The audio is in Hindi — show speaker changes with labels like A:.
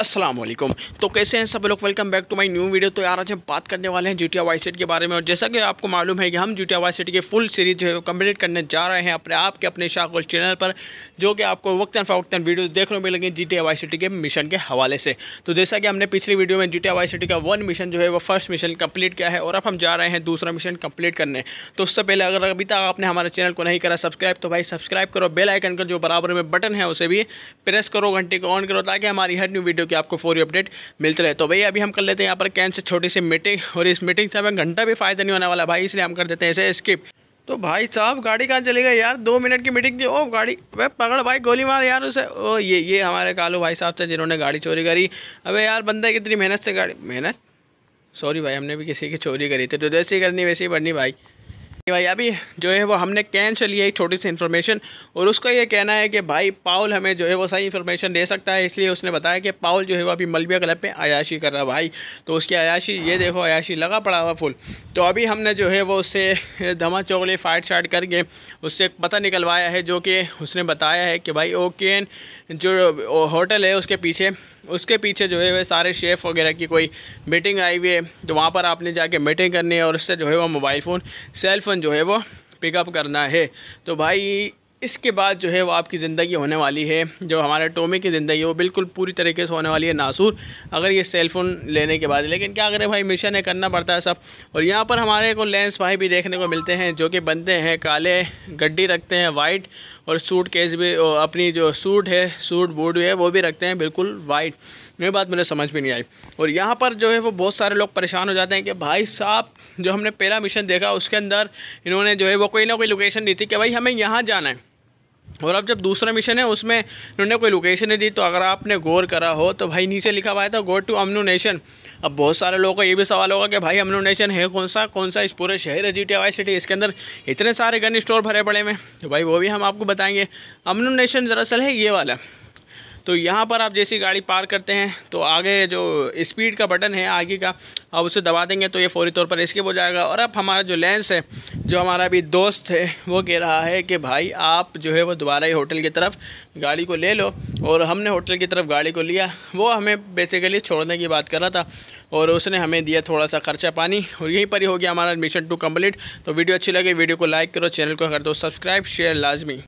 A: असलम तो कैसे हैं सब लोग welcome back to my new video तो यार आज हम बात करने वाले हैं जीटिया वाई सेट के बारे में और जैसा कि आपको मालूम है कि हम जीटिया वाई सेट की फुल सीरीज जो है कम्प्लीट करने जा रहे हैं अपने आपके अपने शाहगुल चैनल पर जो कि आपको वक्ता फ़वक्ता वीडियो देखने को मिलेंगे जी टी सिटी के मिशन के हवाले से तो जैसा कि हमने पिछली वीडियो में जी टी सिटी का वन मिशन जो है वो फर्स्ट मिशन कम्प्लीट किया है और अब हम जा रहे हैं दूसरा मिशन कम्प्लीट करने तो उससे पहले अगर अभी तक आपने हमारे चैनल को नहीं करा सब्सक्राइब तो भाई सब्सक्राइब करो बेलाइकन का जो बराबर में बटन है उसे भी प्रेस करो घंटे को ऑन करो ताकि हमारी हर न्यू वीडियो क्योंकि आपको फोरी अपडेट मिलते रहे तो भैया अभी हम कर लेते हैं यहाँ पर कैंस छोटी सी मीटिंग और इस मीटिंग से हमें घंटा भी फायदा नहीं होने वाला भाई इसलिए हम कर देते हैं इसे स्किप तो भाई साहब गाड़ी कहाँ चले गए यार दो मिनट की मीटिंग थी ओ गाड़ी अबे पकड़ भाई गोली मार यार उसे ओ ये ये हमारे कालू भाई साहब थे जिन्होंने गाड़ी चोरी करी अबे यार बंदे कितनी मेहनत से गाड़ी मेहनत सॉरी भाई हमने भी किसी की चोरी करी थी तो जैसी करनी वैसी ही बढ़नी भाई भाई अभी जो है वो हमने कैन से लिया छोटी सी इन्फॉर्मेशन और उसका ये कहना है कि भाई पाउल हमें जो है वो सही इन्फॉर्मेशन दे सकता है इसलिए उसने बताया कि पाउल जो है वो अभी मलबिया क्लब में अयाशी कर रहा भाई तो उसकी अयाशी ये देखो अयाशी लगा पड़ा हुआ फुल तो अभी हमने जो है वो उससे धमा चौकले फाइट शाइट करके उससे पता निकलवाया है जो कि उसने बताया है कि भाई ओकेन जो होटल है उसके पीछे उसके पीछे जो है वह सारे शेफ़ वगैरह की कोई मीटिंग आई हुई है तो वहाँ पर आपने जाके मीटिंग करनी है और उससे जो है वो मोबाइल फ़ोन सेल वन जो है वो पिकअप करना है तो भाई इसके बाद जो है वो आपकी ज़िंदगी होने वाली है जो हमारे टोमे की ज़िंदगी है वो बिल्कुल पूरी तरीके से होने वाली है नासूर अगर ये सेल फ़ोन लेने के बाद लेकिन क्या करें भाई मिशन है करना पड़ता है सब और यहाँ पर हमारे को लेंस भाई भी देखने को मिलते हैं जो कि बनते हैं काले गड्डी रखते हैं वाइट और सूट केस भी अपनी जो सूट है सूट बूट भी है वो भी रखते हैं बिल्कुल वाइट ये बात मुझे समझ में नहीं आई और यहाँ पर जो है वो बहुत सारे लोग परेशान हो जाते हैं कि भाई साहब जो हमने पहला मिशन देखा उसके अंदर इन्होंने जो है वो कोई ना कोई लोकेशन दी थी कि भाई हमें यहाँ जाना है और अब जब दूसरा मिशन है उसमें उन्होंने कोई लोकेशन नहीं दी तो अगर आपने गौर करा हो तो भाई नीचे लिखा हुआ था गो टू अमनू नेशन अब बहुत सारे लोगों का ये भी सवाल होगा कि भाई अमनू नेशन है कौन सा कौन सा इस पूरे शहर है जी टी वाई सिटी इसके अंदर इतने सारे गन स्टोर भरे पड़े में तो भाई वो भी हम आपको बताएंगे अमनू नेशन दरअसल है ये वाला तो यहाँ पर आप जैसी गाड़ी पार करते हैं तो आगे जो स्पीड का बटन है आगे का आप उसे दबा देंगे तो ये फौरी तौर पर स्किप हो जाएगा और अब हमारा जो लेंस है जो हमारा अभी दोस्त है वो कह रहा है कि भाई आप जो है वो दोबारा ही होटल की तरफ गाड़ी को ले लो और हमने होटल की तरफ गाड़ी को लिया वो हमें बेसिकली छोड़ने की बात कर रहा था और उसने हमें दिया थोड़ा सा खर्चा पानी और यहीं पर ही हो गया हमारा मिशन टू कम्प्लीट तो वीडियो अच्छी लगे वीडियो को लाइक करो चैनल को कर दो सब्सक्राइब शेयर लाजमी